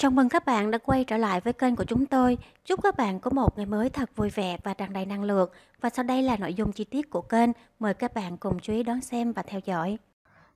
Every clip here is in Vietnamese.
Chào mừng các bạn đã quay trở lại với kênh của chúng tôi. Chúc các bạn có một ngày mới thật vui vẻ và tràn đầy năng lượng. Và sau đây là nội dung chi tiết của kênh. Mời các bạn cùng chú ý đón xem và theo dõi.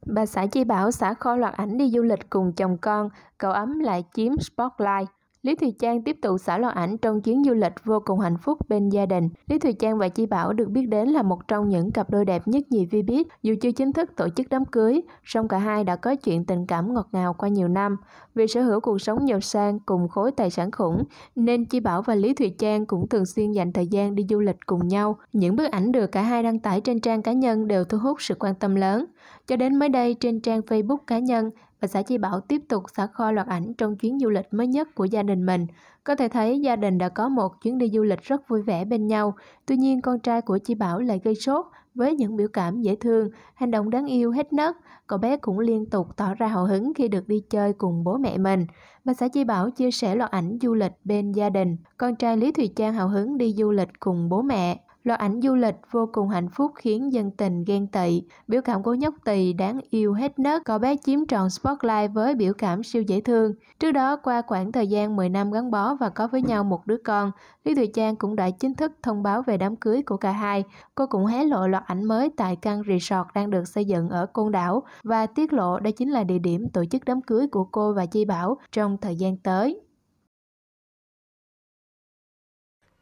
Bà xã Chi Bảo xã kho loạt ảnh đi du lịch cùng chồng con, cậu ấm lại chiếm spotlight. Lý Thùy Trang tiếp tục xả lo ảnh trong chuyến du lịch vô cùng hạnh phúc bên gia đình. Lý Thùy Trang và Chi Bảo được biết đến là một trong những cặp đôi đẹp nhất nhì vi biết. Dù chưa chính thức tổ chức đám cưới, song cả hai đã có chuyện tình cảm ngọt ngào qua nhiều năm. Vì sở hữu cuộc sống giàu sang cùng khối tài sản khủng, nên Chi Bảo và Lý Thùy Trang cũng thường xuyên dành thời gian đi du lịch cùng nhau. Những bức ảnh được cả hai đăng tải trên trang cá nhân đều thu hút sự quan tâm lớn. Cho đến mới đây trên trang Facebook cá nhân, và xã Chi Bảo tiếp tục xả kho loạt ảnh trong chuyến du lịch mới nhất của gia đình mình. Có thể thấy gia đình đã có một chuyến đi du lịch rất vui vẻ bên nhau. Tuy nhiên con trai của Chi Bảo lại gây sốt với những biểu cảm dễ thương, hành động đáng yêu hết nấc. Cậu bé cũng liên tục tỏ ra hào hứng khi được đi chơi cùng bố mẹ mình. Bà xã Chi Bảo chia sẻ loạt ảnh du lịch bên gia đình. Con trai Lý Thùy Trang hào hứng đi du lịch cùng bố mẹ. Loạt ảnh du lịch vô cùng hạnh phúc khiến dân tình ghen tị. Biểu cảm của nhóc tỳ đáng yêu hết nấc, cậu bé chiếm trọn spotlight với biểu cảm siêu dễ thương. Trước đó, qua khoảng thời gian 10 năm gắn bó và có với nhau một đứa con, Lý Thùy Trang cũng đã chính thức thông báo về đám cưới của cả hai. Cô cũng hé lộ loạt ảnh mới tại căn resort đang được xây dựng ở Côn Đảo và tiết lộ đây chính là địa điểm tổ chức đám cưới của cô và Chi Bảo trong thời gian tới.